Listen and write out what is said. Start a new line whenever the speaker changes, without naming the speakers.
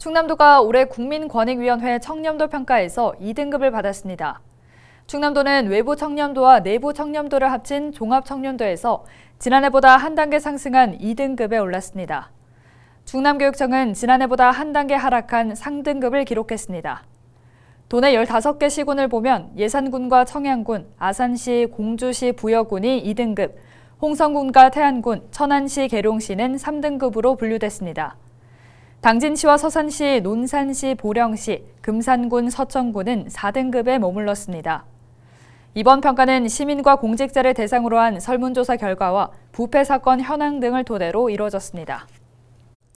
충남도가 올해 국민권익위원회 청렴도 평가에서 2등급을 받았습니다. 충남도는 외부 청렴도와 내부 청렴도를 합친 종합 청렴도에서 지난해보다 한 단계 상승한 2등급에 올랐습니다. 충남교육청은 지난해보다 한 단계 하락한 상등급을 기록했습니다. 도내 15개 시군을 보면 예산군과 청양군, 아산시, 공주시, 부여군이 2등급, 홍성군과 태안군, 천안시, 계룡시는 3등급으로 분류됐습니다. 당진시와 서산시, 논산시, 보령시, 금산군, 서천군은 4등급에 머물렀습니다. 이번 평가는 시민과 공직자를 대상으로 한 설문조사 결과와 부패 사건 현황 등을 토대로 이루어졌습니다.